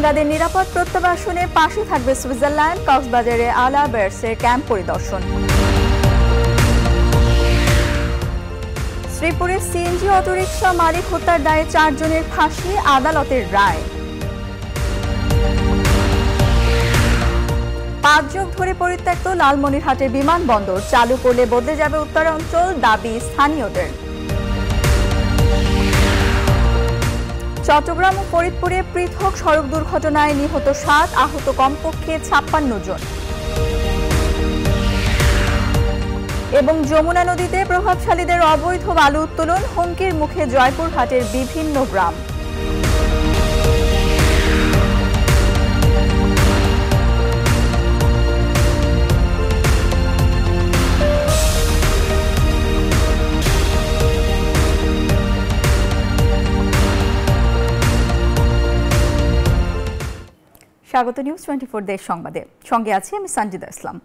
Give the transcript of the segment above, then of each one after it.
রোহিঙ্গাদের নিরাপদ প্রত্যাবাসনে পাশে থাকবে সুইজারল্যান্ড কক্সবাজারে আলা বেয়ার্সের ক্যাম্প পরিদর্শন শ্রীপুরে সিএনজি অটোরিকশা মালিক হত্যার দায়ে চারজনের ফাঁসি আদালতের রায় পাঁচ যুগ ধরে পরিত্যক্ত লালমনিরহাটের বিমানবন্দর চালু করলে বদলে যাবে উত্তরাঞ্চল দাবি স্থানীয়দের চট্টগ্রাম ও ফরিদপুরে পৃথক সড়ক দুর্ঘটনায় নিহত সাত আহত কমপক্ষে ছাপ্পান্ন জন এবং যমুনা নদীতে প্রভাবশালীদের অবৈধ বালু উত্তোলন হুমকির মুখে জয়পুরহাটের বিভিন্ন গ্রাম স্বাগত নিউজ টোয়েন্টি ফোর দেশ সংবাদে সঙ্গে আছি আমি সঞ্জিদা ইসলাম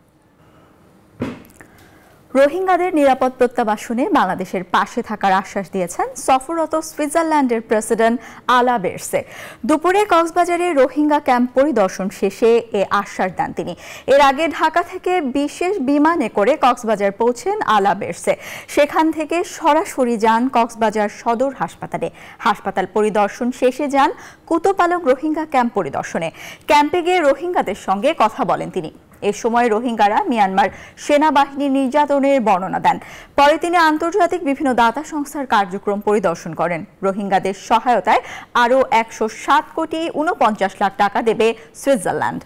রোহিঙ্গাদের নিরাপদ প্রত্যাবাসনে বাংলাদেশের পাশে থাকার আশ্বাস দিয়েছেন সফররত সুইজারল্যান্ডের প্রেসিডেন্ট আলা বেরসে দুপুরে কক্সবাজারে রোহিঙ্গা ক্যাম্প পরিদর্শন শেষে এ আশ্বাস দেন তিনি এর আগে ঢাকা থেকে বিশেষ বিমানে করে কক্সবাজার পৌঁছেন আলা বেরসে সেখান থেকে সরাসরি যান কক্সবাজার সদর হাসপাতালে হাসপাতাল পরিদর্শন শেষে যান কুতোপালক রোহিঙ্গা ক্যাম্প পরিদর্শনে ক্যাম্পে গিয়ে রোহিঙ্গাদের সঙ্গে কথা বলেন তিনি এ সময় রোহিঙ্গারা মিয়ানমার সেনাবাহিনীর নির্যাতনের বর্ণনা দেন পরে তিনি আন্তর্জাতিক বিভিন্ন দাতা সংস্থার কার্যক্রম পরিদর্শন করেন রোহিঙ্গাদের সহায়তায় আরও একশো কোটি উনপঞ্চাশ লাখ টাকা দেবে সুইজারল্যান্ড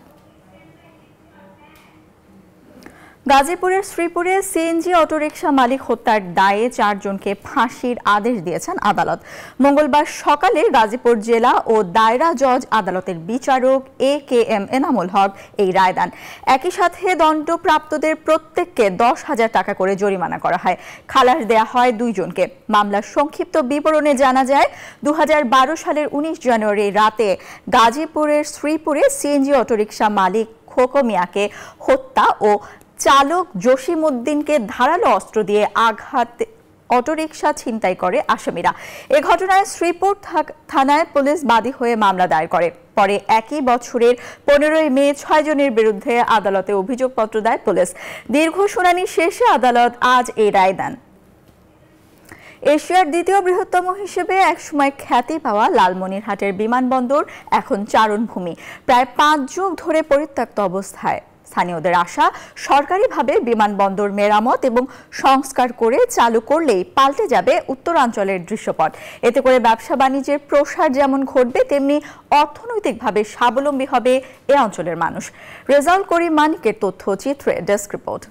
গাজীপুরের শ্রীপুরে সিএনজি অটোরিকশা মালিক হত্যার দায়ে চারজনকে ফাঁসির আদেশ দিয়েছেন আদালত মঙ্গলবার সকালে গাজীপুর জেলা ও দায়রা জজ আদালতের বিচারক এ কে এম এনামুল হক এই রায় দেন একই সাথে দণ্ডপ্রাপ্তদের প্রত্যেককে দশ হাজার টাকা করে জরিমানা করা হয় খালাস দেয়া হয় দুইজনকে মামলার সংক্ষিপ্ত বিবরণে জানা যায় দু সালের উনিশ জানুয়ারি রাতে গাজীপুরের শ্রীপুরে সিএনজি অটোরিকশা মালিক খোকো মিয়াকে হত্যা ও চালক জসিম উদ্দিনকে ধারালো অস্ত্র দিয়ে আঘাত অটোরিকশা ছিনতাই করে আসামিরা এ ঘটনায় শ্রীপুর থানায় পুলিশ বাদী হয়ে মামলা দায়ের করে পরে একই বছরের পনেরোই মে ছয় জনের বিরুদ্ধে আদালতে অভিযোগপত্র দেয় পুলিশ দীর্ঘ শুনানি শেষে আদালত আজ এই রায় দেন এশিয়ার দ্বিতীয় বৃহত্তম হিসেবে একসময় খ্যাতি পাওয়া লালমনিরহাটের বিমানবন্দর এখন চারণভূমি প্রায় পাঁচ যুগ ধরে পরিত্যক্ত অবস্থায় স্থানীয়দের আশা সরকারিভাবে বিমানবন্দর মেরামত এবং সংস্কার করে চালু করলেই পাল্টে যাবে উত্তরাঞ্চলের দৃশ্যপট এতে করে ব্যবসা বাণিজ্যের প্রসার যেমন ঘটবে তেমনি অর্থনৈতিকভাবে স্বাবলম্বী হবে এ অঞ্চলের মানুষ রেজাউল করিম মানিকের তথ্যচিত্রে ডেস্ক রিপোর্ট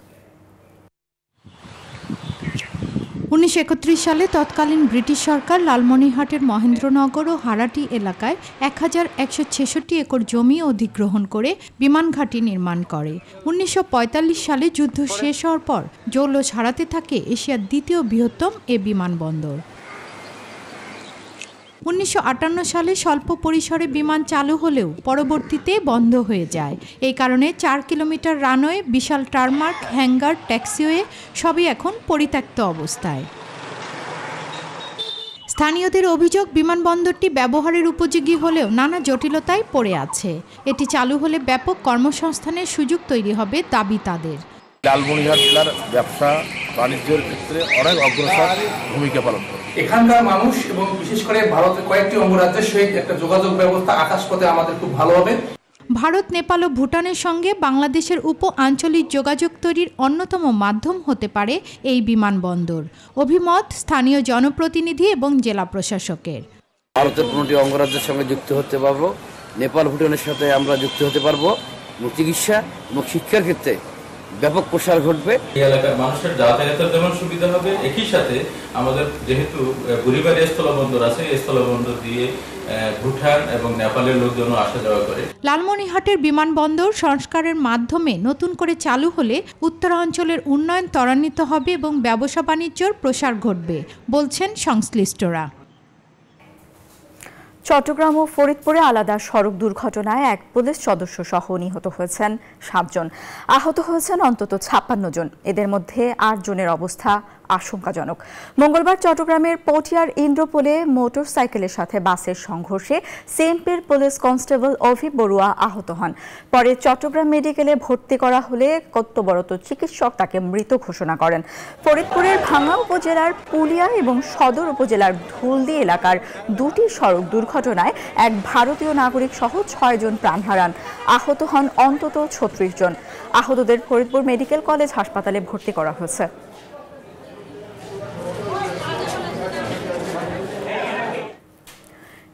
উনিশশো সালে তৎকালীন ব্রিটিশ সরকার লালমনিহাটের মহেন্দ্রনগর ও হারাটি এলাকায় এক হাজার একশো ছেষট্টি একর জমি অধিগ্রহণ করে বিমানঘাটি নির্মাণ করে উনিশশো সালে যুদ্ধ শেষ হওয়ার পর জৌল হারাতে থাকে এশিয়ার দ্বিতীয় বৃহত্তম এ বিমানবন্দর উনিশশো সালে স্বল্প পরিসরে বিমান চালু হলেও পরবর্তীতে বন্ধ হয়ে যায় এই কারণে চার কিলোমিটার রানওয়ে বিশাল টার্মার্ক হ্যাঙ্গার ট্যাক্সিওয়ে সবই এখন পরিত্যক্ত অবস্থায় স্থানীয়দের অভিযোগ বিমানবন্দরটি ব্যবহারের উপযোগী হলেও নানা জটিলতায় পড়ে আছে এটি চালু হলে ব্যাপক কর্মসংস্থানের সুযোগ তৈরি হবে দাবি তাদের লালমনিরহাট জেলার ব্যবসা বাণিজ্যের ক্ষেত্রে অনেক অগ্রসর ভূমিকা পালন করে এখানকার মানুষ এবং বিশেষ করে ভারতের কয়েকটি অঙ্গরাজ্যের সহিত একটা যোগাযোগ ব্যবস্থা আকাশপথে আমাদের খুব ভালো হবে ভারত নেপাল ও ভুটানের সঙ্গে বাংলাদেশের উপ আঞ্চলিক যোগাযোগ তৈরির অন্যতম মাধ্যম হতে পারে এই বিমানবন্দর অভিমত স্থানীয় জনপ্রতিনিধি এবং জেলা প্রশাসকের ভারতের পনেরোটি অঙ্গরাজ্যের সঙ্গে যুক্ত হতে পারবো নেপাল ভুটানের সাথে আমরা যুক্ত হতে পারবো চিকিৎসা এবং শিক্ষার ক্ষেত্রে ব্যাপক প্রসার ঘটবে এই এলাকার মানুষের যাতায়াতের যেমন সুবিধা হবে একই সাথে আমাদের যেহেতু বুড়িবাড়ি স্থলবন্দর আছে এই স্থলবন্দর দিয়ে বিমানবন্দর সংস্কারের মাধ্যমে নতুন করে চালু হলে উত্তরাঞ্চলের উন্নয়ন ত্বরান্বিত হবে এবং ব্যবসা বাণিজ্যর প্রসার ঘটবে বলছেন সংশ্লিষ্টরা চট্টগ্রাম ও ফরিদপুরে আলাদা সড়ক দুর্ঘটনায় এক পুলিশ সদস্য সহ নিহত হয়েছেন সাতজন আহত হয়েছেন অন্তত ছাপ্পান্ন জন এদের মধ্যে আট জনের অবস্থা আশঙ্কাজনক মঙ্গলবার চট্টগ্রামের পটিয়ার ইন্দ্রপোলে মোটরসাইকেলের সাথে বাসের সংঘর্ষে সেমপের পুলিশ কনস্টেবল অভি বড়ুয়া আহত হন পরে চট্টগ্রাম মেডিকেলে ভর্তি করা হলে কর্তব্যরত চিকিৎসক তাকে মৃত ঘোষণা করেন ফরিদপুরের ভাঙা উপজেলার পুলিয়া এবং সদর উপজেলার ধুলদি এলাকার দুটি সড়ক দুর্ঘটনায় এক ভারতীয় নাগরিক সহ ছয়জন প্রাণ হারান আহত হন অন্তত ছত্রিশ জন আহতদের ফরিদপুর মেডিকেল কলেজ হাসপাতালে ভর্তি করা হয়েছে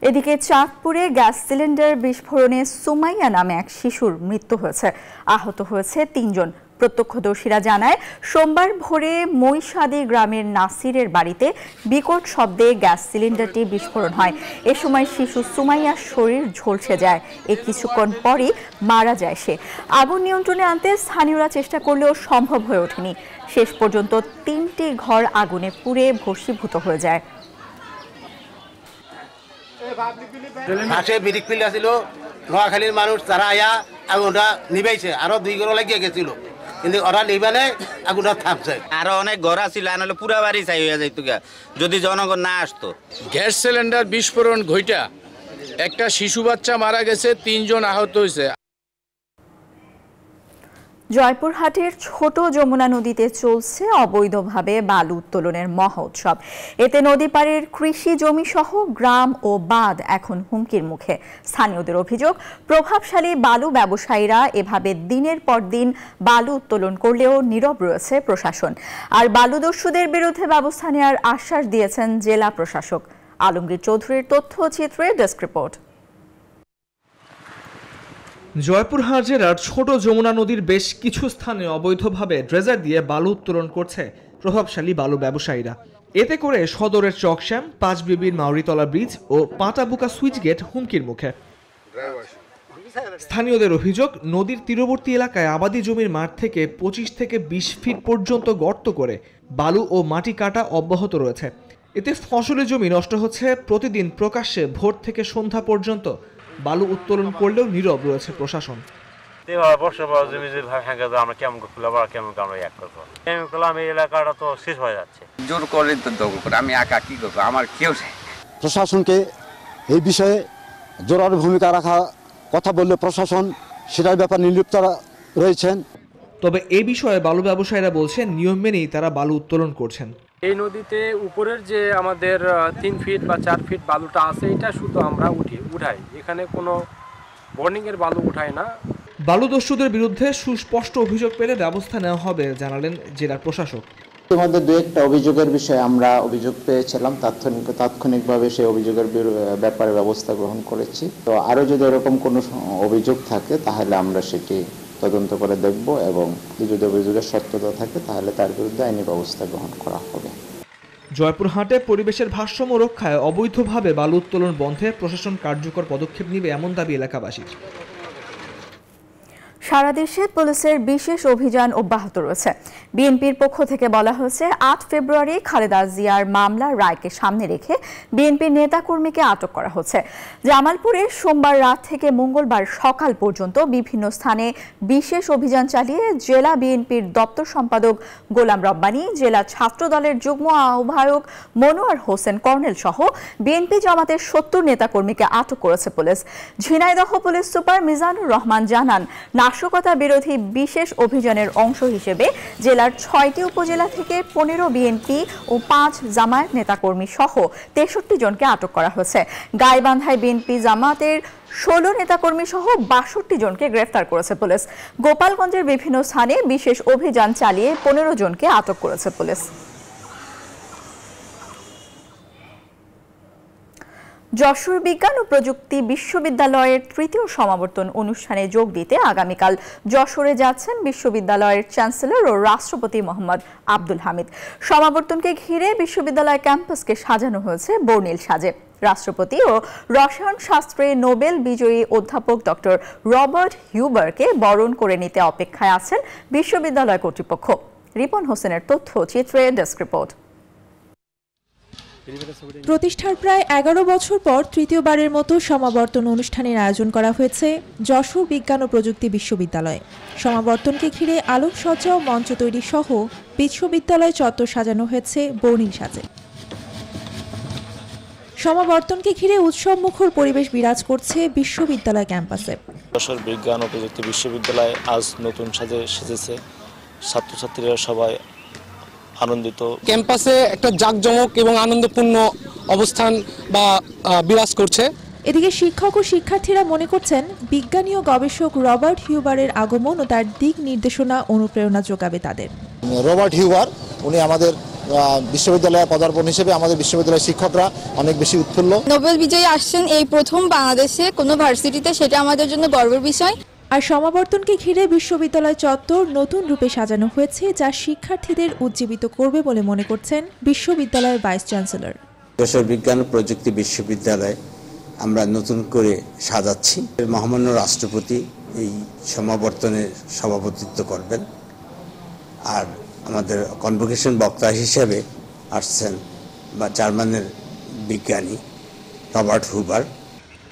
এদিকে চাঁদপুরে গ্যাস সিলিন্ডার বিস্ফোরণে সুমাইয়া নামে এক শিশুর মৃত্যু হয়েছে আহত হয়েছে তিনজন প্রত্যক্ষদর্শীরা জানায় সোমবার ভোরে মৈশাদি গ্রামের নাসিরের বাড়িতে বিকট শব্দে গ্যাস সিলিন্ডারটি বিস্ফোরণ হয় এ সময় শিশু সুমাইয়ার শরীর ঝলসে যায় এ কিছুক্ষণ পরই মারা যায় সে আগুন নিয়ন্ত্রণে আনতে স্থানীয়রা চেষ্টা করলেও সম্ভব হয়ে ওঠেনি শেষ পর্যন্ত তিনটি ঘর আগুনে পুড়ে ভস্মীভূত হয়ে যায় পাশে বিরিক পিল আসিল নোয়াখালীর মানুষ তারা আয়া আগুনটা নিবাইছে আরো দুই ঘর লাগিয়ে গেছিল কিন্তু ওরা নিবালে আগুনটা থাকছে আরো অনেক ঘর আছিল আনলে পুরা বাড়ি চাই হয়ে যাইত যদি জনগণ না আসতো গ্যাস সিলিন্ডার বিস্ফোরণ ঘইটা একটা শিশু বাচ্চা মারা গেছে তিনজন আহত হয়েছে জয়পুরহাটের ছোট যমুনা নদীতে চলছে অবৈধভাবে বালু উত্তোলনের মহোৎসব এতে নদী পাড়ের কৃষি জমি সহ গ্রাম ও বাঁধ এখন হুমকির মুখে স্থানীয়দের অভিযোগ প্রভাবশালী বালু ব্যবসায়ীরা এভাবে দিনের পর দিন বালু উত্তোলন করলেও নীরব রয়েছে প্রশাসন আর বালুদস্যুদের বিরুদ্ধে ব্যবস্থা নেওয়ার আশ্বাস দিয়েছেন জেলা প্রশাসক আলমগীর চৌধুরীর তথ্যচিত্রে ডেস্ক রিপোর্ট জয়পুরহাট জেলার ছোট যমুনা নদীর বেশ কিছু স্থানে অবৈধভাবে ড্রেজার দিয়ে বালু উত্তোলন করছে প্রভাবশালী বালু ব্যবসায়ীরা এতে করে সদরের চকশ্যাম পাঁচবিবির মাউরিতলা ব্রিজ ও পাটাবুকা সুইচ গেট হুমকির মুখে স্থানীয়দের অভিযোগ নদীর তীরবর্তী এলাকায় আবাদি জমির মাঠ থেকে পঁচিশ থেকে বিশ ফিট পর্যন্ত গর্ত করে বালু ও মাটি কাটা অব্যাহত রয়েছে এতে ফসলের জমি নষ্ট হচ্ছে প্রতিদিন প্রকাশ্যে ভোর থেকে সন্ধ্যা পর্যন্ত বালু উত্তোলন করলেও নীরব রয়েছে প্রশাসন জোর করে আমি একা কি করবো আমার কেউ প্রশাসনকে এই বিষয়ে জোরালো ভূমিকা রাখা কথা বললে প্রশাসন সেটার ব্যাপার নির্লিপ্ত রয়েছেন তবে এ বিষয়ে বালু ব্যবসায়ীরা বলছেন নিয়ম মেনেই তারা বালু উত্তোলন করছেন এই নদীতে উপরের যে আমাদের তিন ফিট বা চার ফিট বালুটা আছে এটা শুধু আমরা উঠি উঠাই এখানে কোনো বর্নিংয়ের বালু উঠাই না বালুদস্যুদের বিরুদ্ধে সুস্পষ্ট অভিযোগ পেলে ব্যবস্থা নেওয়া হবে জানালেন জেলার প্রশাসক তোমাদের দু একটা অভিযোগের বিষয়ে আমরা অভিযোগ পেয়েছিলাম তাৎক্ষণিক তাৎক্ষণিকভাবে সেই অভিযোগের ব্যাপারে ব্যবস্থা গ্রহণ করেছি তো আরও যদি এরকম কোনো অভিযোগ থাকে তাহলে আমরা সেটি তদন্ত করে দেখব এবং যদি অভিযোগের সত্যতা থাকে তাহলে তার বিরুদ্ধে আইনি ব্যবস্থা গ্রহণ করা হবে জয়পুরহাটে পরিবেশের ভারসাম্য রক্ষায় অবৈধভাবে বালু উত্তোলন বন্ধে প্রশাসন কার্যকর পদক্ষেপ নেবে এমন দাবি এলাকাবাসীর সারা দেশে পুলিশের বিশেষ অভিযান অব্যাহত রয়েছে বিএনপির পক্ষ থেকে বলা হয়েছে আট ফেব্রুয়ারি খালেদা জিয়ার মামলা রায়কে সামনে রেখে বিএনপির নেতা কর্মীকে আটক করা হচ্ছে জামালপুরে সোমবার রাত থেকে মঙ্গলবার সকাল পর্যন্ত বিভিন্ন স্থানে বিশেষ অভিযান চালিয়ে জেলা বিএনপির দপ্তর সম্পাদক গোলাম রব্বানি জেলা ছাত্র দলের যুগ্ম আহ্বায়ক মনোয়ার হোসেন কর্নেল সহ বিএনপি জামাতের সত্তর নেতা কর্মীকে আটক করেছে police Jhenaidah police super Mizanur Rahman জানান নাশকতা বিরোধী বিশেষ অভিযানের অংশ হিসেবে জেলার ছয়টি উপজেলা থেকে পনেরো বিএনপি ও পাঁচ জামায়াত নেতাকর্মী সহ তেষট্টি জনকে আটক করা হয়েছে গাইবান্ধায় বিএনপি জামাতের ষোলো নেতাকর্মী সহ বাষট্টি জনকে গ্রেফতার করেছে পুলিশ গোপালগঞ্জের বিভিন্ন স্থানে বিশেষ অভিযান চালিয়ে পনেরো জনকে আটক করেছে পুলিশ যশোর বিজ্ঞান ও প্রযুক্তি বিশ্ববিদ্যালয়ের তৃতীয় সমাবর্তন অনুষ্ঠানে যোগ দিতে আগামীকাল যশোরে যাচ্ছেন বিশ্ববিদ্যালয়ের চ্যান্সেলর ও রাষ্ট্রপতি মোহাম্মদ আব্দুল হামিদ সমাবর্তনকে ঘিরে বিশ্ববিদ্যালয় ক্যাম্পাসকে সাজানো হয়েছে বর্ণিল সাজে রাষ্ট্রপতি ও রসায়ন শাস্ত্রে নোবেল বিজয়ী অধ্যাপক ডক্টর রবার্ট হিউবারকে বরণ করে নিতে অপেক্ষায় আছেন বিশ্ববিদ্যালয় কর্তৃপক্ষ রিপন হোসেনের তথ্য চিত্রে ডেস্ক রিপোর্ট প্রতিষ্ঠার প্রায় এগারো বছর পর তৃতীয়বারের মতো সমাবর্তন অনুষ্ঠানের আয়োজন করা হয়েছে যশোর বিজ্ঞান ও প্রযুক্তি বিশ্ববিদ্যালয়ে সমাবর্তনকে ঘিরে আলোকসজ্জা ও মঞ্চ তৈরি সহ বিশ্ববিদ্যালয় চত্বর সাজানো হয়েছে বর্ণিল সাজে সমাবর্তনকে ঘিরে উৎসব মুখর পরিবেশ বিরাজ করছে বিশ্ববিদ্যালয় ক্যাম্পাসে যশোর বিজ্ঞান ও প্রযুক্তি বিশ্ববিদ্যালয় আজ নতুন সাজে সেজেছে ছাত্রছাত্রীরা সবাই আনন্দিত ক্যাম্পাসে একটা জাঁকজমক এবং আনন্দপূর্ণ অবস্থান বা বিরাজ করছে এদিকে শিক্ষক ও শিক্ষার্থীরা মনে করছেন বিজ্ঞানী ও গবেষক রবার্ট হিউবারের আগমন ও তার দিক নির্দেশনা অনুপ্রেরণা যোগাবে তাদের রবার্ট হিউবার উনি আমাদের বিশ্ববিদ্যালয়ের পদার্পণ হিসেবে আমাদের বিশ্ববিদ্যালয়ের শিক্ষকরা অনেক বেশি উৎফুল্ল নোবেল বিজয়ী আসছেন এই প্রথম বাংলাদেশে কোনো ভার্সিটিতে সেটা আমাদের জন্য গর্বের বিষয় আর সমাবর্তনকে ঘিরে বিশ্ববিদ্যালয় চত্বর নতুন রূপে সাজানো হয়েছে যা শিক্ষার্থীদের উজ্জীবিত করবে বলে মনে করছেন বিশ্ববিদ্যালয়ের ভাইস চ্যান্সেলর যশোর বিজ্ঞান ও প্রযুক্তি বিশ্ববিদ্যালয় আমরা নতুন করে সাজাচ্ছি মহামান্য রাষ্ট্রপতি এই সমাবর্তনের সভাপতিত্ব করবেন আর আমাদের কনভোকেশন বক্তা হিসেবে আসছেন বা জার্মানের বিজ্ঞানী রবার্ট হুবার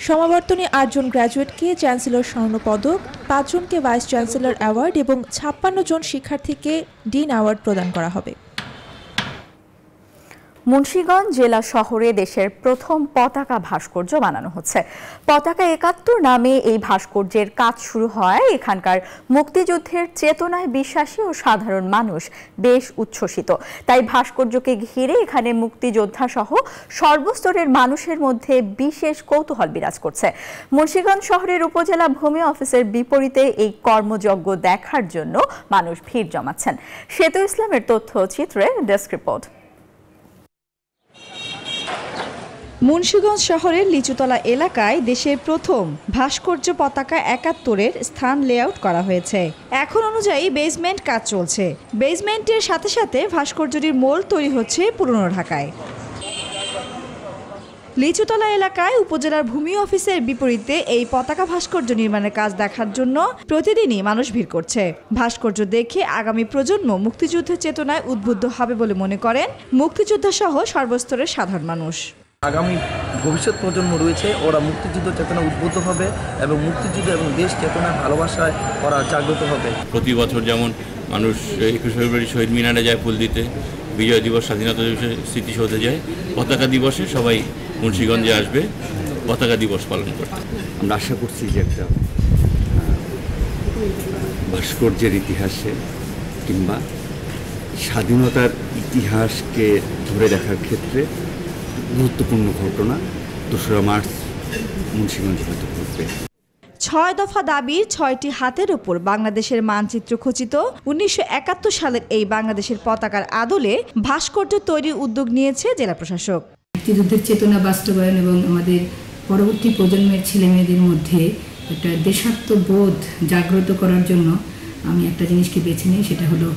সমাবর্তনে আটজন গ্র্যাজুয়েটকে চ্যান্সেলর স্বর্ণপদক পাঁচজনকে ভাইস চ্যান্সেলর অ্যাওয়ার্ড এবং ছাপ্পান্ন জন শিক্ষার্থীকে ডিন অ্যাওয়ার্ড প্রদান করা হবে মুন্সীগঞ্জ জেলা শহরে দেশের প্রথম পতাকা ভাস্কর্য বানানো হচ্ছে পতাকা একাত্তর নামে এই ভাস্কর্যের কাজ শুরু হয় এখানকার মুক্তিযুদ্ধের চেতনায় বিশ্বাসী ও সাধারণ মানুষ বেশ উচ্ছ্বসিত তাই ভাস্কর্যকে ঘিরে এখানে মুক্তিযোদ্ধা সহ সর্বস্তরের মানুষের মধ্যে বিশেষ কৌতূহল বিরাজ করছে মুন্সীগঞ্জ শহরের উপজেলা ভূমি অফিসের বিপরীতে এই কর্মযজ্ঞ দেখার জন্য মানুষ ভিড় জমাচ্ছেন সেতু ইসলামের তথ্য চিত্রে ডেস্ক রিপোর্ট মুন্সীগঞ্জ শহরের লিচুতলা এলাকায় দেশের প্রথম ভাস্কর্য পতাকা একাত্তরের স্থান লেআউট করা হয়েছে এখন অনুযায়ী বেসমেন্ট কাজ চলছে বেসমেন্টের সাথে সাথে ভাস্কর্যটির মোল তৈরি হচ্ছে পুরনো ঢাকায় লিচুতলা এলাকায় উপজেলার ভূমি অফিসের বিপরীতে এই পতাকা ভাস্কর্য নির্মাণের কাজ দেখার জন্য প্রতিদিনই মানুষ ভিড় করছে ভাস্কর্য দেখে আগামী প্রজন্ম মুক্তিযুদ্ধের চেতনায় উদ্বুদ্ধ হবে বলে মনে করেন মুক্তিযোদ্ধা সহ সর্বস্তরের সাধারণ মানুষ আগামী ভবিষ্যৎ প্রজন্ম রয়েছে ওরা মুক্তিযুদ্ধ চেতনা উদ্বুদ্ধ হবে এবং মুক্তিযুদ্ধ এবং দেশ চেতনা ভালোবাসায় ওরা জাগ্রত হবে প্রতি বছর যেমন মানুষ একুশে ফেব্রুয়ারি শহীদ মিনারে যায় ফুল দিতে বিজয় দিবস স্বাধীনতা স্মৃতি স্মৃতিসৌধে যায় পতাকা দিবসে সবাই মুন্সীগঞ্জে আসবে পতাকা দিবস পালন করতে আমরা আশা করছি যে একটা ভাস্কর্যের ইতিহাসে কিংবা স্বাধীনতার ইতিহাসকে ধরে রাখার ক্ষেত্রে গুরুত্বপূর্ণ ঘটনা দোসরা মার্চ মুন্সিগঞ্জ হয়তো ঘটবে ছয় দফা দাবির ছয়টি হাতের উপর বাংলাদেশের মানচিত্র খচিত উনিশশো সালের এই বাংলাদেশের পতাকার আদলে ভাস্কর্য তৈরির উদ্যোগ নিয়েছে জেলা প্রশাসক মুক্তিযুদ্ধের চেতনা বাস্তবায়ন এবং আমাদের পরবর্তী প্রজন্মের ছেলেমেয়েদের মধ্যে একটা দেশাত্মবোধ জাগ্রত করার জন্য আমি একটা জিনিসকে বেছে নিই সেটা হলো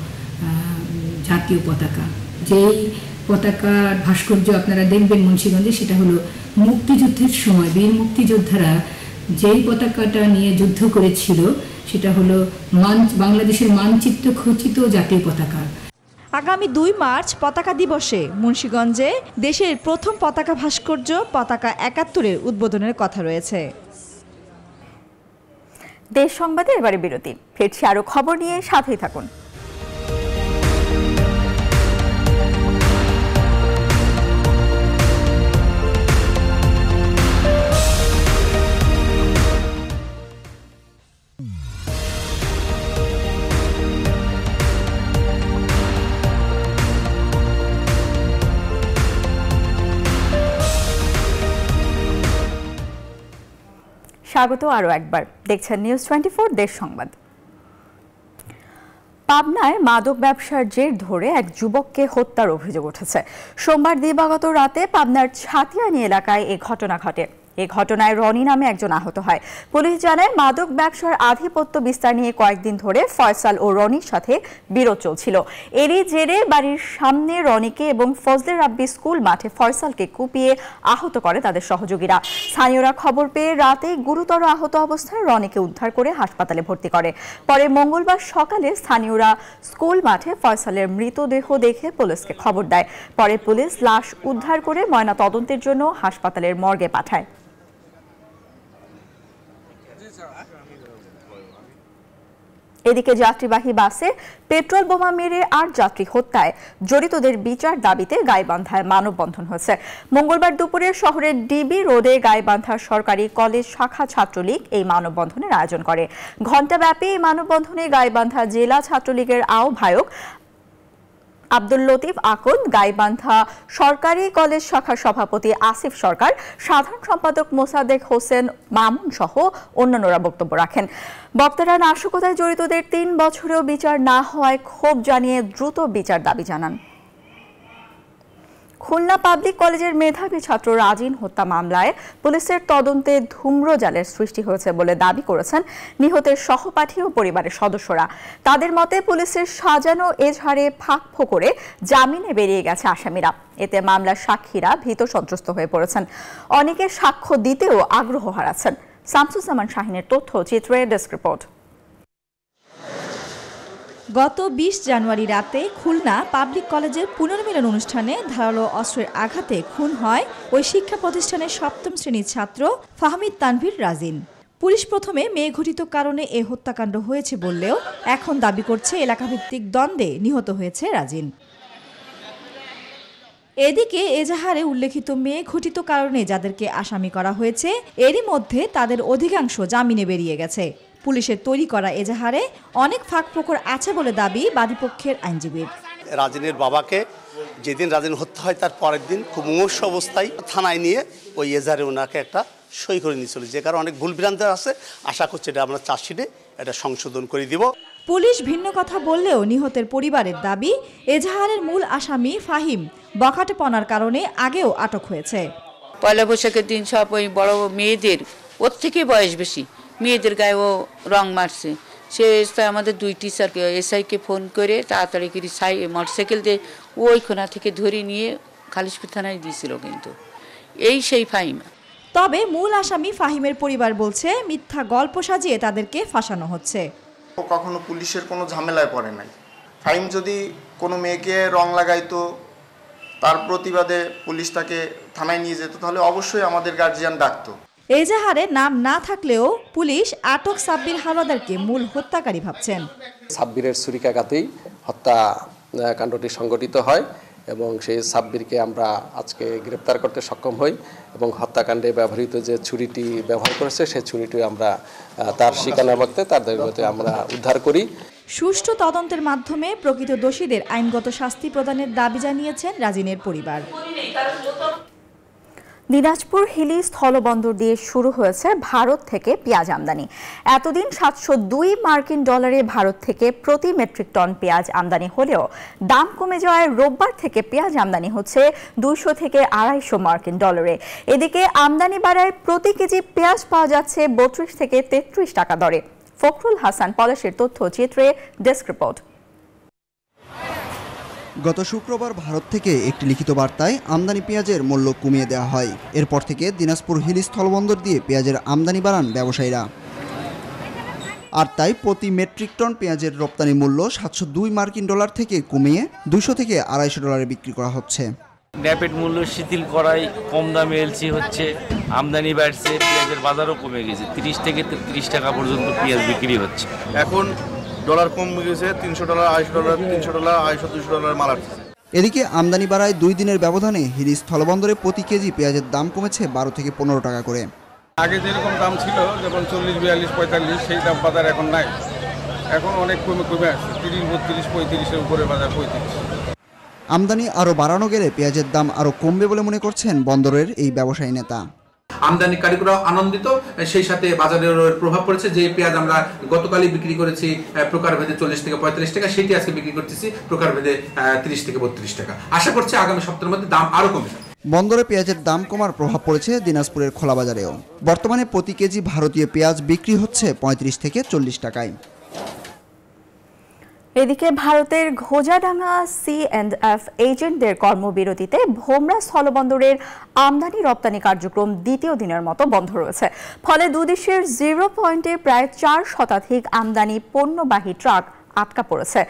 জাতীয় পতাকা যেই পতাকার ভাস্কর্য আপনারা দেখবেন মুন্সীগঞ্জে সেটা হলো মুক্তিযুদ্ধের সময় বীর মুক্তিযোদ্ধারা যেই পতাকাটা নিয়ে যুদ্ধ করেছিল সেটা হলো বাংলাদেশের মানচিত্র খচিত জাতীয় পতাকা আগামী দুই মার্চ পতাকা দিবসে মুন্সীগঞ্জে দেশের প্রথম পতাকা ভাস্কর্য পতাকা একাত্তরের উদ্বোধনের কথা রয়েছে দেশ সংবাদে এবারে বিরতি ফিরছি আরও খবর নিয়ে সাথেই থাকুন স্বাগত আরও একবার দেখছেন নিউজ টোয়েন্টি দেশ সংবাদ পাবনায় মাদক ব্যবসার জের ধরে এক যুবককে হত্যার অভিযোগ উঠেছে সোমবার দিবাগত রাতে পাবনার ছাতিয়ানি এলাকায় এ ঘটনা ঘটে এ ঘটনায় রনি নামে একজন আহত হয় পুলিশ জানায় মাদক ব্যবসার আধিপত্য বিস্তার নিয়ে কয়েকদিন ধরে ফয়সাল ও রনির সাথে বিরোধ চলছিল এরই জেরে বাড়ির সামনে রনিকে এবং ফজলে রাব্বি স্কুল মাঠে ফয়সালকে কুপিয়ে আহত করে তাদের সহযোগীরা স্থানীয়রা খবর পেয়ে রাতে গুরুতর আহত অবস্থায় রনিকে উদ্ধার করে হাসপাতালে ভর্তি করে পরে মঙ্গলবার সকালে স্থানীয়রা স্কুল মাঠে ফয়সালের মৃতদেহ দেখে পুলিশকে খবর দেয় পরে পুলিশ লাশ উদ্ধার করে ময়না তদন্তের জন্য হাসপাতালের মর্গে পাঠায় এদিকে যাত্রীবাহী বাসে পেট্রোল বোমা মেরে আর যাত্রী হত্যায় জড়িতদের বিচার দাবিতে গাইবান্ধায় মানববন্ধন হয়েছে মঙ্গলবার দুপুরে শহরের ডিবি রোডে গাইবান্ধার সরকারি কলেজ শাখা ছাত্রলীগ এই মানববন্ধনের আয়োজন করে ঘণ্টাব্যাপী এই মানববন্ধনে গাইবান্ধা জেলা ছাত্রলীগের আহ্বায়ক আব্দুল লতিফ আকদ গাইবান্ধা সরকারি কলেজ শাখার সভাপতি আসিফ সরকার সাধারণ সম্পাদক মোসাদেক হোসেন মামুন সহ অন্যান্যরা বক্তব্য রাখেন বক্তারা নাশকতায় জড়িতদের তিন বছরেও বিচার না হওয়ায় ক্ষোভ জানিয়ে দ্রুত বিচার দাবি জানান খুলনা পাবলিক কলেজের মেধাবী ছাত্র রাজিন হত্যা মামলায় পুলিশের তদন্তে ধূম্রজালের সৃষ্টি হয়েছে বলে দাবি করেছেন নিহতের সহপাঠী ও পরিবারের সদস্যরা তাদের মতে পুলিশের সাজানো এজহারে ফাঁকফো করে জামিনে বেরিয়ে গেছে আসামিরা এতে মামলার সাক্ষীরা ভীত সন্ত্রস্ত হয়ে পড়েছেন অনেকে সাক্ষ্য দিতেও আগ্রহ হারাচ্ছেন শামসুজ্জামান শাহিনের তথ্য চিত্রের ডেস্ক রিপোর্ট গত ২০ জানুয়ারি রাতে খুলনা পাবলিক কলেজের পুনর্মিলন অনুষ্ঠানে ধারালো অস্ত্রের আঘাতে খুন হয় ওই শিক্ষা প্রতিষ্ঠানের সপ্তম শ্রেণীর ছাত্র ফাহমিদ তানভীর রাজিন পুলিশ প্রথমে মেয়ে ঘটিত কারণে এ হত্যাকাণ্ড হয়েছে বললেও এখন দাবি করছে এলাকাভিত্তিক দ্বন্দ্বে নিহত হয়েছে রাজিন এদিকে এজাহারে উল্লেখিত মেয়ে ঘটিত কারণে যাদেরকে আসামি করা হয়েছে এরই মধ্যে তাদের অধিকাংশ জামিনে বেরিয়ে গেছে পুলিশের তৈরি করা এজাহারে অনেক ফাঁক ফোকর আছে বলে দাবি বাদীপক্ষের আইনজীবীর রাজিনের বাবাকে যেদিন রাজিন হত্যা হয় তার পরের দিন খুব মুমর্ষ অবস্থায় থানায় নিয়ে ওই এজাহারে ওনাকে একটা সই করে নিয়েছিল যে কারণে অনেক ভুল বিরান্ত আছে আশা করছি এটা আমরা চার্জশিটে এটা সংশোধন করে দিব পুলিশ ভিন্ন কথা বললেও নিহতের পরিবারের দাবি এজাহারের মূল আসামি ফাহিম পনার কারণে আগেও আটক হয়েছে পয়লা বৈশাখের দিন সব ওই বড় মেয়েদের ওর থেকে বয়স বেশি মেয়েদের গায়ে ও রং মারছে সে আমাদের দুই টিচারকে এসআইকে ফোন করে তাড়াতাড়ি করে সাই মোটরসাইকেল দিয়ে ওইখানা থেকে ধরে নিয়ে খালিশপুর থানায় দিয়েছিল কিন্তু এই সেই ফাহিমা তবে মূল আসামি ফাহিমের পরিবার বলছে মিথ্যা গল্প সাজিয়ে তাদেরকে ফাঁসানো হচ্ছে ও কখনো পুলিশের কোনো ঝামেলায় পড়ে নাই ফাহিম যদি কোনো মেয়েকে রং লাগাইতো তার প্রতিবাদে পুলিশ তাকে থানায় নিয়ে যেত তাহলে অবশ্যই আমাদের গার্জিয়ান ডাকতো এজাহারে নাম না থাকলেও পুলিশ আটক সাব্বির হাওলাদারকে মূল হত্যাকারী ভাবছেন সাব্বিরের ছুরিকাঘাতেই হত্যা কাণ্ডটি সংগঠিত হয় এবং সেই সাব্বিরকে আমরা আজকে গ্রেপ্তার করতে সক্ষম হই এবং হত্যাকাণ্ডে ব্যবহৃত যে ছুরিটি ব্যবহার করেছে সেই ছুরিটি আমরা তার শিকানা ভক্তে তার দৈর্ঘ্যতে আমরা উদ্ধার করি সুষ্ঠু তদন্তের মাধ্যমে প্রকৃত দোষীদের আইনগত শাস্তি প্রদানের দাবি জানিয়েছেন রাজিনের পরিবার দিনাজপুর হিলি স্থলবন্দর দিয়ে শুরু হয়েছে ভারত থেকে পেঁয়াজ আমদানি এতদিন সাতশো দুই মার্কিন ডলারে ভারত থেকে প্রতি মেট্রিক টন পেঁয়াজ আমদানি হলেও দাম কমে যাওয়ায় রোববার থেকে পেঁয়াজ আমদানি হচ্ছে দুইশো থেকে আড়াইশো মার্কিন ডলারে এদিকে আমদানি বাড়ায় প্রতি কেজি পেঁয়াজ পাওয়া যাচ্ছে বত্রিশ থেকে তেত্রিশ টাকা দরে ফখরুল হাসান পলাশের তথ্য চিত্রে ডেস্ক রিপোর্ট গত শুক্রবার ভারত থেকে একটি লিখিত বার্তায় আমদানি পেঁয়াজের মূল্য কমিয়ে দেওয়া হয় এরপর থেকে দিনাজপুর হিল স্থলবন্দর দিয়ে পেঁয়াজের আমদানি বাড়ান ব্যবসায়ীরা আর তাই প্রতি মেট্রিক টন পেঁয়াজের রপ্তানি মূল্য সাতশো দুই মার্কিন ডলার থেকে কমিয়ে দুশো থেকে আড়াইশো ডলারে বিক্রি করা হচ্ছে ন্যাপেড মূল্য শিথিল করায় কম দামে এলসি হচ্ছে আমদানি বাড়ছে পেঁয়াজের বাজারও কমে গেছে তিরিশ থেকে তিরিশ টাকা পর্যন্ত পেঁয়াজ বিক্রি হচ্ছে এখন ডলার কম গেছে তিনশো ডলার আড়াইশো ডলার তিনশো ডলার আড়াইশো দুশো ডলার মাল আসছে এদিকে আমদানি বাড়ায় দুই দিনের ব্যবধানে হিলি স্থলবন্দরে প্রতি কেজি পেঁয়াজের দাম কমেছে বারো থেকে পনেরো টাকা করে আগে যেরকম দাম ছিল যেমন চল্লিশ বিয়াল্লিশ পঁয়তাল্লিশ সেই দাম বাজার এখন নাই এখন অনেক কমে কমে আসছে তিরিশ বত্রিশ পঁয়ত্রিশের উপরে বাজার পঁয়ত্রিশ আমদানি আরও বাড়ানো গেলে পেঁয়াজের দাম আরও কমবে বলে মনে করছেন বন্দরের এই ব্যবসায়ী নেতা আমদানিকারীরা আনন্দিত সেই সাথে বাজারের প্রভাব পড়েছে যে পেঁয়াজ আমরা গতকালই বিক্রি করেছি প্রকারভেদে চল্লিশ থেকে পঁয়তাল্লিশ টাকা সেটি আজকে বিক্রি করতেছি প্রকারভেদে তিরিশ থেকে বত্রিশ টাকা আশা করছি আগামী সপ্তাহের মধ্যে দাম আরও কমে যাবে বন্দরে পেঁয়াজের দাম কমার প্রভাব পড়েছে দিনাজপুরের খোলাবাজারেও বর্তমানে প্রতি কেজি ভারতীয় পেঁয়াজ বিক্রি হচ্ছে পঁয়ত্রিশ থেকে চল্লিশ টাকায় এদিকে ভারতের ঘোজাডাঙ্গা সি অ্যান্ড এফ এজেন্টদের কর্মবিরতিতে ভোমরা স্থলবন্দরের আমদানি রপ্তানি কার্যক্রম দ্বিতীয় দিনের মতো বন্ধ রয়েছে ফলে দুদেশের জিরো পয়েন্টে প্রায় চার শতাধিক আমদানি পণ্যবাহী ট্রাক আটকা পড়েছে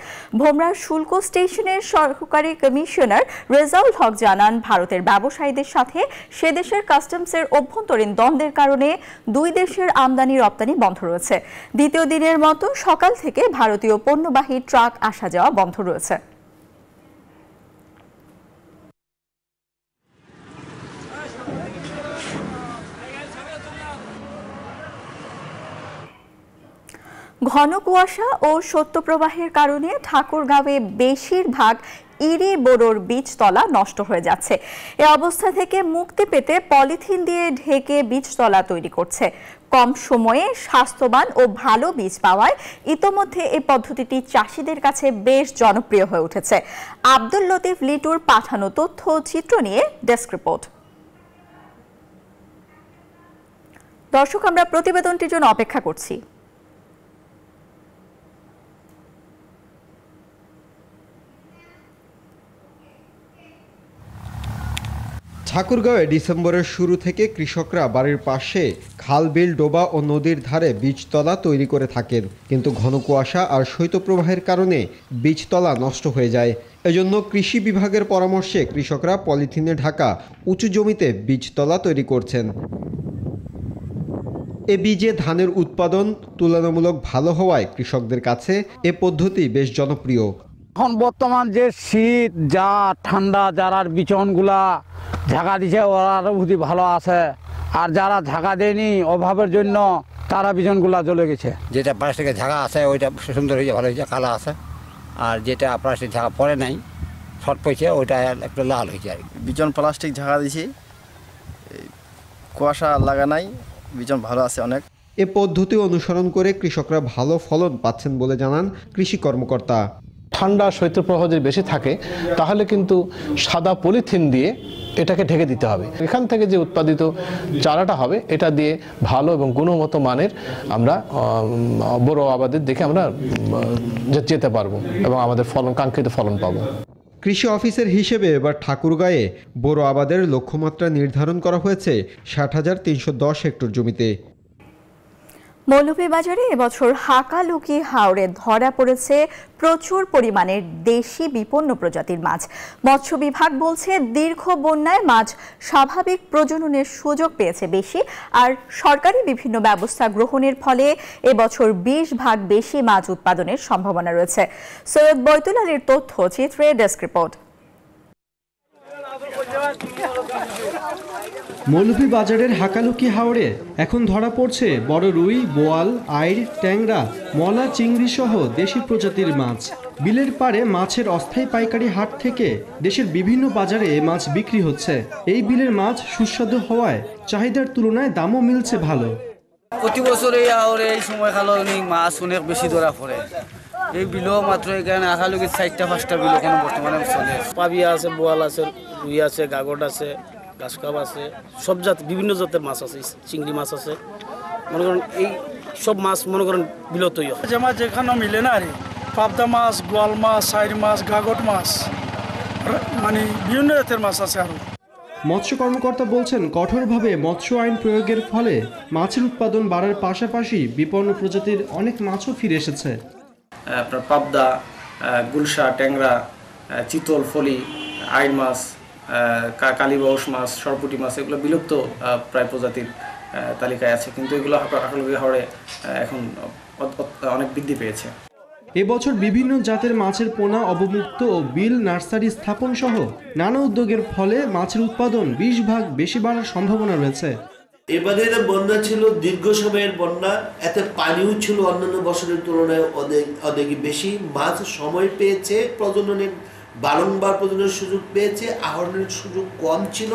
ভোমরার শুল্ক স্টেশনের সহকারী কমিশনার রেজাউল হক জানান ভারতের ব্যবসায়ীদের সাথে সে দেশের কাস্টমসের অভ্যন্তরীণ দ্বন্দ্বের কারণে দুই দেশের আমদানি রপ্তানি বন্ধ রয়েছে দ্বিতীয় দিনের মতো সকাল থেকে ভারতীয় পণ্যবাহী ট্রাক আসা যাওয়া বন্ধ রয়েছে ঘন কুয়াশা ও প্রবাহের কারণে ঠাকুরগাঁওয়ে বেশিরভাগ ইরি বোরোর বীজতলা নষ্ট হয়ে যাচ্ছে এ অবস্থা থেকে মুক্তি পেতে পলিথিন দিয়ে ঢেকে বীজতলা তৈরি করছে কম সময়ে স্বাস্থ্যবান ও ভালো বীজ পাওয়ায় ইতোমধ্যে এই পদ্ধতিটি চাষিদের কাছে বেশ জনপ্রিয় হয়ে উঠেছে আব্দুল লতিফ লিটুর পাঠানো তথ্য চিত্র নিয়ে ডেস্ক রিপোর্ট দর্শক আমরা প্রতিবেদনটির জন্য অপেক্ষা করছি ঠাকুরগাঁওয়ে ডিসেম্বরের শুরু থেকে কৃষকরা বাড়ির পাশে খাল বিল ডোবা ও নদীর ধারে বীজতলা তৈরি করে থাকেন কিন্তু ঘন কুয়াশা আর শৈত্যপ্রবাহের কারণে বীজতলা নষ্ট হয়ে যায় এজন্য কৃষি বিভাগের পরামর্শে কৃষকরা পলিথিনে ঢাকা উঁচু জমিতে বীজতলা তৈরি করছেন এ বীজে ধানের উৎপাদন তুলনামূলক ভালো হওয়ায় কৃষকদের কাছে এ পদ্ধতি বেশ জনপ্রিয় এখন বর্তমান যে শীত যা ঠান্ডা যারার বিচনগুলা ঝাঁকা দিছে ওরা বুঝি ভালো আছে আর যারা ঝাঁকা দেয়নি অভাবের জন্য তারা বিজনগুলো জ্বলে গেছে যেটা প্লাস্টিকে ঝাঁকা আছে ওইটা সুন্দর হয়েছে ভালো হয়েছে কালা আছে আর যেটা প্লাস্টিক ঝাঁকা পড়ে নাই শট পড়ছে ওইটা একটু লাল হয়েছে আর বিজন প্লাস্টিক ঝাঁকা দিছি কুয়াশা লাগা নাই বিজন ভালো আছে অনেক এ পদ্ধতি অনুসরণ করে কৃষকরা ভালো ফলন পাচ্ছেন বলে জানান কৃষি কর্মকর্তা ঠান্ডা শৈত্যপ্রবাহ যদি বেশি থাকে তাহলে কিন্তু সাদা পলিথিন দিয়ে এটাকে ঢেকে দিতে হবে এখান থেকে যে উৎপাদিত চারাটা হবে এটা দিয়ে ভালো এবং গুণগত মানের আমরা বড় আবাদের দেখে আমরা যেতে পারবো এবং আমাদের ফলন কাঙ্ক্ষিত ফলন পাবো কৃষি অফিসের হিসেবে এবার ঠাকুরগাঁয়ে বোরো আবাদের লক্ষ্যমাত্রা নির্ধারণ করা হয়েছে ষাট হাজার তিনশো দশ হেক্টর জমিতে মৌলভীবাজারে এবছর হাকালুকি হাওড়ে ধরা পড়েছে প্রচুর পরিমাণে দেশি বিপন্ন প্রজাতির মাছ মৎস্য বিভাগ বলছে দীর্ঘ বন্যায় মাছ স্বাভাবিক প্রজননের সুযোগ পেয়েছে বেশি আর সরকারি বিভিন্ন ব্যবস্থা গ্রহণের ফলে এবছর বিশ ভাগ বেশি মাছ উৎপাদনের সম্ভাবনা রয়েছে সৈয়দ বৈতুল আলীর তথ্য চিত্রে ডেস্ক রিপোর্ট মৌলভী বাজারের হাকালুকি হাওড়ে এখন ধরা পড়ছে বড় রুই বোয়াল আইর ট্যাংরা মলা চিংড়ি সহ দেশি প্রজাতির মাছ বিলের পাড়ে মাছের অস্থায়ী পাইকারি হাট থেকে দেশের বিভিন্ন বাজারে মাছ বিক্রি হচ্ছে এই বিলের মাছ সুস্বাদু হওয়ায় চাহিদার তুলনায় দামও মিলছে ভালো প্রতি বছর এই হাওড়ে এই সময় খালো মাছ অনেক বেশি ধরা পড়ে এই বিলও মাত্র এখানে আখালুকি চারটা পাঁচটা বিল এখন বর্তমানে চলে পাবিয়া আছে বোয়াল আছে রুই আছে গাগট আছে গাছকাপ আছে সব জাত বিভিন্ন জাতের মাছ আছে চিংড়ি মাছ আছে মনে করেন এই সব মাছ মনে করেন বিলতই যে মাছ যেখানেও মিলে না আরে পাবদা মাছ গোয়াল মাছ সাইর মাছ গাগট মাছ মানে বিভিন্ন জাতের মাছ আছে আরো মৎস্য কর্মকর্তা বলছেন কঠোরভাবে মৎস্য আইন প্রয়োগের ফলে মাছের উৎপাদন বাড়ার পাশাপাশি বিপন্ন প্রজাতির অনেক মাছও ফিরে এসেছে পাবদা গুলশা ট্যাংরা চিতল ফলি আইন মাছ কালীবাউস মাছ সরপুটি মাছ এগুলো বিলুপ্ত প্রায় প্রজাতির তালিকায় আছে কিন্তু এগুলো হাকলবি হাওড়ে এখন অনেক বৃদ্ধি পেয়েছে এবছর বিভিন্ন জাতের মাছের পোনা অবমুক্ত ও বিল নার্সারি স্থাপন সহ নানা উদ্যোগের ফলে মাছের উৎপাদন বিশ ভাগ বেশি বাড়ার সম্ভাবনা রয়েছে এবারের বন্যা ছিল দীর্ঘ সময়ের বন্যা এতে পানিও ছিল অন্যান্য বছরের তুলনায় অনেক অনেক বেশি মাছ সময় পেয়েছে প্রজননের বারংবার প্রযোজনের সুযোগ পেয়েছে আহরণের সুযোগ কম ছিল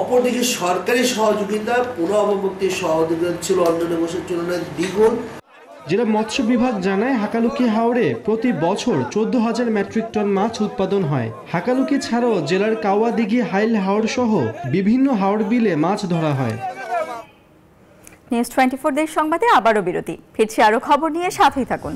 অপরদিকে সরকারি সহযোগিতা পুরো অবমুক্তির সহযোগিতা ছিল অন্যান্য বছর তুলনায় দ্বিগুণ জেলা মৎস্য বিভাগ জানায় হাকালুকি হাওরে প্রতি বছর চোদ্দ হাজার মেট্রিক টন মাছ উৎপাদন হয় হাকালুকি ছাড়াও জেলার কাওয়াদিঘি হাইল হাওড় সহ বিভিন্ন হাওড় বিলে মাছ ধরা হয় নিউজ টোয়েন্টি ফোর দেশ সংবাদে আবারও বিরতি ফিরছি আরও খবর নিয়ে সাথেই থাকুন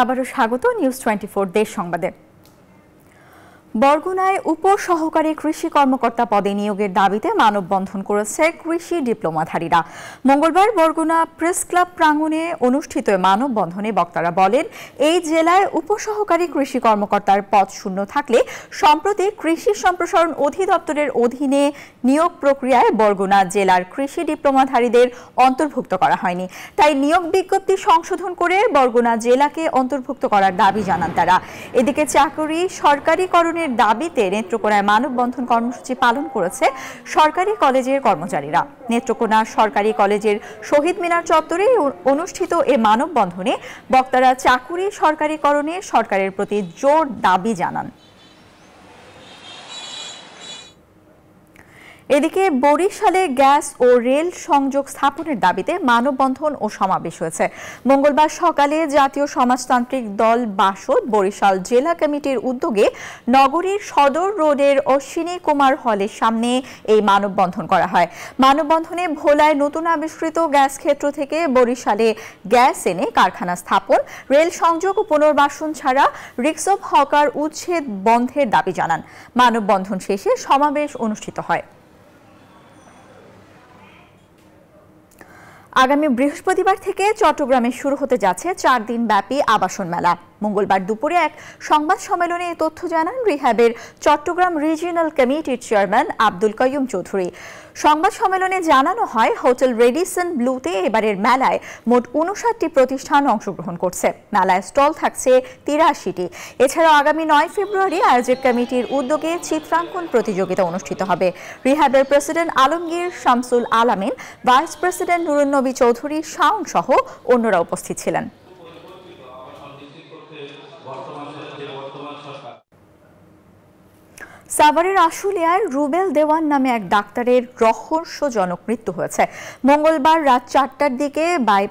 আবারও স্বাগত নিউজ টোয়েন্টি দেশ সংবাদে বরগুনায় উপসহকারী কৃষি কর্মকর্তা পদে নিয়োগের দাবিতে মানববন্ধন করেছে কৃষি ডিপ্লোমাধারীরা মঙ্গলবার বরগুনা প্রেস ক্লাব প্রাঙ্গণে অনুষ্ঠিত মানববন্ধনে বক্তারা বলেন এই জেলায় উপসহকারী কৃষি কর্মকর্তার পদ শূন্য থাকলে সম্প্রতি কৃষি সম্প্রসারণ অধিদপ্তরের অধীনে নিয়োগ প্রক্রিয়ায় বরগুনা জেলার কৃষি ডিপ্লোমাধারীদের অন্তর্ভুক্ত করা হয়নি তাই নিয়োগ বিজ্ঞপ্তি সংশোধন করে বরগুনা জেলাকে অন্তর্ভুক্ত করার দাবি জানান তারা এদিকে চাকরি সরকারিকরণের প্রত্যাহারের দাবিতে নেত্রকোনায় মানববন্ধন কর্মসূচি পালন করেছে সরকারি কলেজের কর্মচারীরা নেত্রকোনা সরকারি কলেজের শহীদ মিনার চত্বরে অনুষ্ঠিত এ মানববন্ধনে বক্তারা চাকুরি সরকারিকরণে সরকারের প্রতি জোর দাবি জানান এদিকে বরিশালে গ্যাস ও রেল সংযোগ স্থাপনের দাবিতে মানববন্ধন ও সমাবেশ হয়েছে মঙ্গলবার সকালে জাতীয় সমাজতান্ত্রিক দল বাসদ বরিশাল জেলা কমিটির উদ্যোগে নগরীর সদর রোডের অশ্বিনী কুমার হলের সামনে এই মানববন্ধন করা হয় মানববন্ধনে ভোলায় নতুন আবিষ্কৃত গ্যাস ক্ষেত্র থেকে বরিশালে গ্যাস এনে কারখানা স্থাপন রেল সংযোগ পুনর্বাসন ছাড়া রিক্স হকার উচ্ছেদ বন্ধের দাবি জানান মানববন্ধন শেষে সমাবেশ অনুষ্ঠিত হয় আগামী বৃহস্পতিবার থেকে চট্টগ্রামে শুরু হতে যাচ্ছে চার দিন ব্যাপী আবাসন মেলা মঙ্গলবার দুপুরে এক সংবাদ সম্মেলনে এ তথ্য জানান রিহ্যাবের চট্টগ্রাম রিজিওনাল কমিটির চেয়ারম্যান আব্দুল কয়ুম চৌধুরী সংবাদ সম্মেলনে জানানো হয় হোটেল রেডিসন ব্লুতে এবারের মেলায় মোট উনষাটটি প্রতিষ্ঠান অংশগ্রহণ করছে মেলায় স্টল থাকছে তিরাশিটি এছাড়াও আগামী নয় ফেব্রুয়ারি আয়োজক কমিটির উদ্যোগে চিত্রাঙ্কন প্রতিযোগিতা অনুষ্ঠিত হবে রিহাবের president Alamgir Shamsul Alamin vice president Nurunnabi Chowdhury Shaun সহ অন্যরা উপস্থিত ছিলেন সাভারের আশুলিয়ায় রুবেল দেওয়ান নামে এক ডাক্তারের রহস্যজনক মৃত্যু হয়েছে মঙ্গলবার রাত চারটার দিকে বাই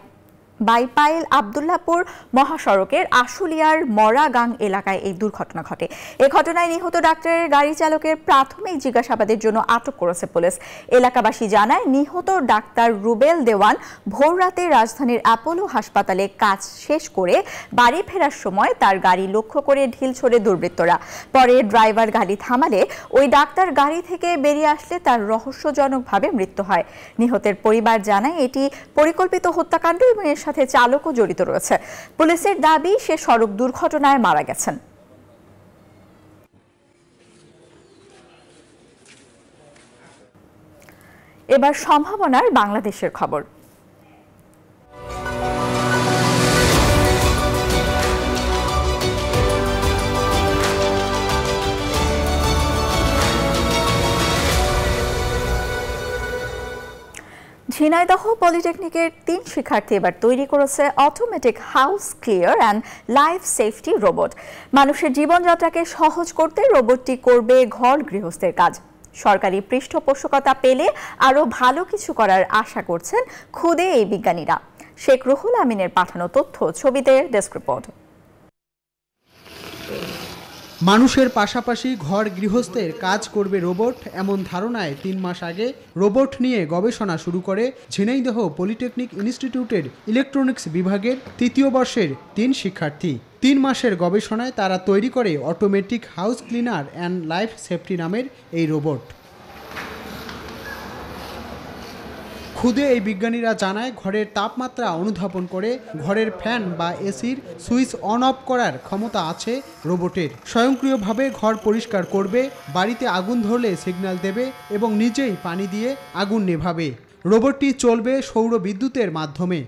বাইপাইল আবদুল্লাপুর মহাসড়কের আশুলিয়ার মরাগাং এলাকায় এই দুর্ঘটনা ঘটে এ ঘটনায় নিহত ডাক্তারের গাড়ি চালকের প্রাথমিক জিজ্ঞাসাবাদের জন্য আটক করেছে পুলিশ এলাকাবাসী জানায় নিহত ডাক্তার রুবেল দেওয়ান ভোররাতে রাজধানীর অ্যাপোলো হাসপাতালে কাজ শেষ করে বাড়ি ফেরার সময় তার গাড়ি লক্ষ্য করে ঢিল ছোড়ে দুর্বৃত্তরা পরে ড্রাইভার গাড়ি থামালে ওই ডাক্তার গাড়ি থেকে বেরিয়ে আসলে তার রহস্যজনকভাবে মৃত্যু হয় নিহতের পরিবার জানায় এটি পরিকল্পিত হত্যাকাণ্ড এবং এর সাথে চালকও জড়িত রয়েছে পুলিশের দাবি সে সড়ক দুর্ঘটনায় মারা গেছেন এবার সম্ভাবনার বাংলাদেশের খবর ঝিনাইদহ পলিটেকনিকের তিন শিক্ষার্থী এবার তৈরি করেছে automatic house clear and life safety robot মানুষের জীবনযাত্রাকে সহজ করতে রোবটটি করবে ঘর গৃহস্থের কাজ সরকারি পৃষ্ঠপোষকতা পেলে আরও ভালো কিছু করার আশা করছেন খুদে এই বিজ্ঞানীরা শেখ রুহুল আমিনের পাঠানো তথ্য ছবিতে ডেস্ক রিপোর্ট মানুষের পাশাপাশি ঘর গৃহস্থের কাজ করবে রোবট এমন ধারণায় তিন মাস আগে রোবট নিয়ে গবেষণা শুরু করে ঝিনাইদহ পলিটেকনিক ইনস্টিটিউটের ইলেকট্রনিক্স বিভাগের তৃতীয় বর্ষের তিন শিক্ষার্থী তিন মাসের গবেষণায় তারা তৈরি করে automatic house cleaner and life safety নামের এই রোবট খুদে এই বিজ্ঞানীরা জানায় ঘরের তাপমাত্রা অনুধাবন করে ঘরের ফ্যান বা এসির সুইচ অন অফ করার ক্ষমতা আছে রোবটের স্বয়ংক্রিয়ভাবে ঘর পরিষ্কার করবে বাড়িতে আগুন ধরলে সিগন্যাল দেবে এবং নিজেই পানি দিয়ে আগুন নেভাবে রোবটটি চলবে সৌর বিদ্যুতের মাধ্যমে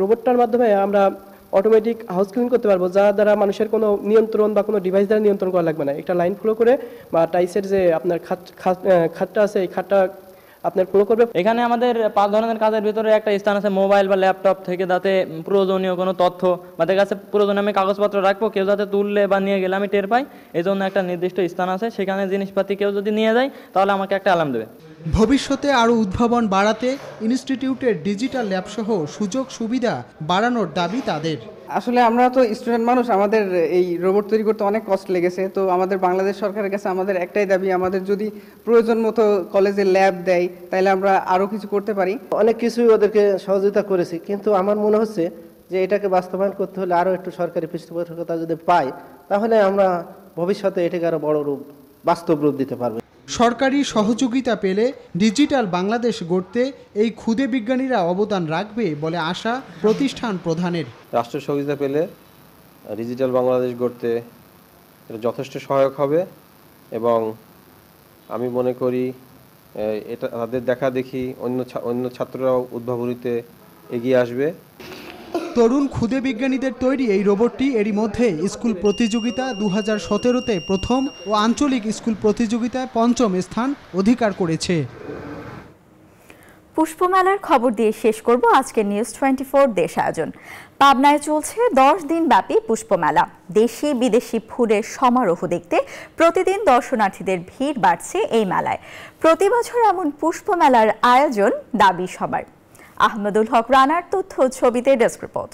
রোবটটার মাধ্যমে আমরা অটোমেটিক হাউস ক্লিন করতে পারবো যার দ্বারা মানুষের কোনো নিয়ন্ত্রণ বা কোনো ডিভাইস দ্বারা নিয়ন্ত্রণ করা লাগবে না একটা লাইন ফলো করে বা টাইসের যে আপনার খাট খাটটা আছে এই খাটটা আপনার প্রো করবে এখানে আমাদের পাঁচ ধরনের কাজের ভিতরে একটা স্থান আছে মোবাইল বা ল্যাপটপ থেকে যাতে প্রয়োজনীয় কোনো তথ্য বা তাদের কাছে প্রয়োজনে আমি কাগজপত্র রাখবো কেউ যাতে তুললে বা নিয়ে গেলে আমি টের পাই এই জন্য একটা নির্দিষ্ট স্থান আছে সেখানে জিনিসপাতি কেউ যদি নিয়ে যায় তাহলে আমাকে একটা অ্যালার্ম দেবে ভবিষ্যতে আরও উদ্ভাবন বাড়াতে ইনস্টিটিউটের ডিজিটাল ল্যাবসহ সুযোগ সুবিধা বাড়ানোর দাবি তাদের আসলে আমরা তো স্টুডেন্ট মানুষ আমাদের এই রোবট তৈরি করতে অনেক কষ্ট লেগেছে তো আমাদের বাংলাদেশ সরকারের কাছে আমাদের একটাই দাবি আমাদের যদি প্রয়োজন মতো কলেজে ল্যাব দেয় তাহলে আমরা আরও কিছু করতে পারি অনেক কিছুই ওদেরকে সহযোগিতা করেছি কিন্তু আমার মনে হচ্ছে যে এটাকে বাস্তবায়ন করতে হলে আরও একটু সরকারি পৃষ্ঠপোষকতা যদি পায় তাহলে আমরা ভবিষ্যতে এটাকে আরও বড় রূপ বাস্তব রূপ দিতে পারবো সরকারি সহযোগিতা পেলে ডিজিটাল বাংলাদেশ গড়তে এই ক্ষুদে বিজ্ঞানীরা অবদান রাখবে বলে আশা প্রতিষ্ঠান প্রধানের রাষ্ট্র সহযোগিতা পেলে ডিজিটাল বাংলাদেশ গড়তে যথেষ্ট সহায়ক হবে এবং আমি মনে করি এটা তাদের দেখা দেখি অন্য অন্য ছাত্ররাও উদ্ভাবনীতে এগিয়ে আসবে তরুণ ক্ষুদে বিজ্ঞানীদের তৈরি এই রোবটটি এরই মধ্যে স্কুল প্রতিযোগিতা দু হাজার সতেরোতে প্রথম ও আঞ্চলিক স্কুল প্রতিযোগিতায় পঞ্চম স্থান অধিকার করেছে পুষ্পমেলার খবর দিয়ে শেষ করব আজকের নিউজ টোয়েন্টি ফোর দেশ আয়োজন পাবনায় চলছে দশ দিন ব্যাপী পুষ্পমেলা দেশি বিদেশি ফুলের সমারোহ দেখতে প্রতিদিন দর্শনার্থীদের ভিড় বাড়ছে এই মেলায় প্রতি বছর এমন পুষ্পমেলার আয়োজন দাবি সবার আহমদুল হক রানার তথ্য ছবিতে ডেস্ক রিপোর্ট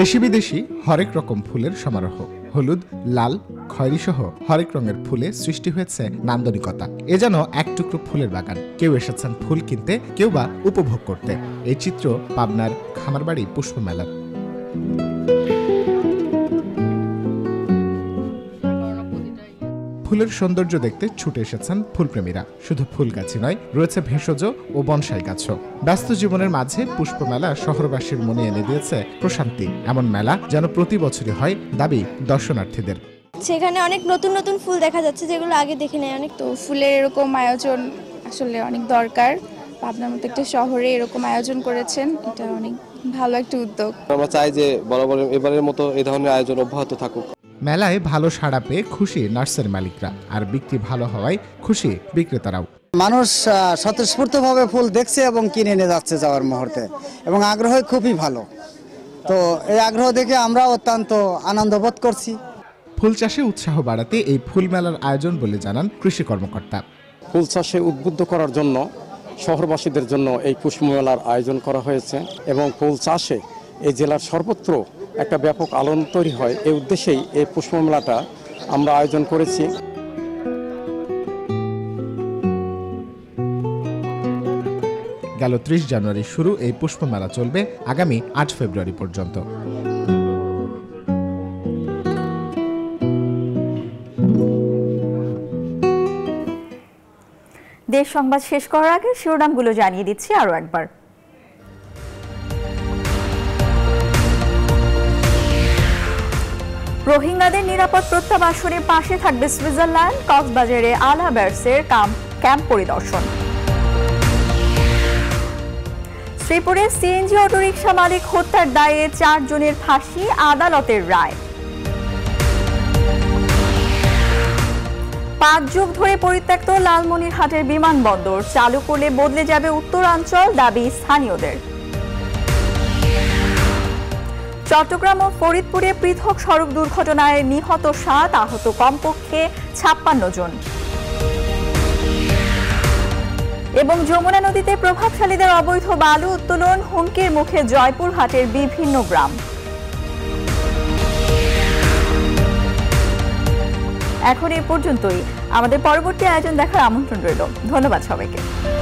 দেশি বিদেশি হরেক রকম ফুলের সমারোহ হলুদ লাল খয়েরি সহ হরেক রঙের ফুলে সৃষ্টি হয়েছে নান্দনিকতা এ যেন এক টুকরো ফুলের বাগান কেউ এসেছেন ফুল কিনতে কেউ বা উপভোগ করতে এই চিত্র পাবনার খামারবাড়ি পুষ্পমেলার ফুলের সৌন্দর্য দেখতে ছুটে এসেছেন ফুলপ্রেমীরা শুধু ফুল গাছই নয় রয়েছে ভেষজ ও বনসাই গাছও ব্যস্ত জীবনের মাঝে পুষ্পমেলা শহরবাসীর মনে এনে দিয়েছে প্রশান্তি এমন মেলা যেন প্রতি বছরই হয় দাবি দর্শনার্থীদের সেখানে অনেক নতুন নতুন ফুল দেখা যাচ্ছে যেগুলো আগে দেখে নাই অনেক তো ফুলের এরকম আয়োজন আসলে অনেক দরকার পাবনার মতো একটা শহরে এরকম আয়োজন করেছেন এটা অনেক ভালো একটা উদ্যোগ আমরা চাই যে বরাবর এবারের মতো এই ধরনের আয়োজন অব্যাহত থাকুক মেলায় ভালো সাড়া পেয়ে খুশি নার্সের মালিকরা আর বিক্রি ভালো হওয়ায় খুশি বিক্রেতারাও মানুষ স্বতঃস্ফূর্তভাবে ফুল দেখছে এবং কিনে নিয়ে যাচ্ছে যাওয়ার মুহূর্তে এবং আগ্রহ খুবই ভালো তো এই আগ্রহ দেখে আমরা অত্যন্ত আনন্দ বোধ করছি ফুল চাষে উৎসাহ বাড়াতে এই ফুল মেলার আয়োজন বলে জানান কৃষি কর্মকর্তা ফুল চাষে উদ্বুদ্ধ করার জন্য শহরবাসীদের জন্য এই মেলার আয়োজন করা হয়েছে এবং ফুল চাষে এই জেলার সর্বত্র একটা ব্যাপক আলোন তৈরি হয় এই উদ্দেশ্যেই এই পুষ্পমেলাটা আমরা আয়োজন করেছি গেল ত্রিশ জানুয়ারি শুরু এই পুষ্পমেলা চলবে আগামী আট ফেব্রুয়ারি পর্যন্ত দেশ সংবাদ শেষ করার আগে শিরোনামগুলো জানিয়ে দিচ্ছি আরও একবার রোহিঙ্গাদের নিরাপদ প্রত্যাবাসনে পাশে থাকবে সুইজারল্যান্ড কক্সবাজারে আলাবার্সের ক্যাম্প পরিদর্শন শ্রীপুরে সিএনজি অটোরিকশা মালিক হত্যার দায়ে চারজনের ফাঁসি আদালতের রায় পাঁচ যুগ ধরে পরিত্যক্ত লালমনিরহাটের বিমানবন্দর চালু করলে বদলে যাবে উত্তরাঞ্চল দাবি স্থানীয়দের চট্টগ্রাম ও ফরিদপুরে পৃথক সড়ক দুর্ঘটনায় নিহত সাত আহত কমপক্ষে ছাপ্পান্ন জন এবং যমুনা নদীতে প্রভাবশালীদের অবৈধ বালু উত্তোলন হুমকির মুখে জয়পুরহাটের বিভিন্ন গ্রাম এখন এ পর্যন্তই আমাদের পরবর্তী আয়োজন দেখার আমন্ত্রণ রইল ধন্যবাদ সবাইকে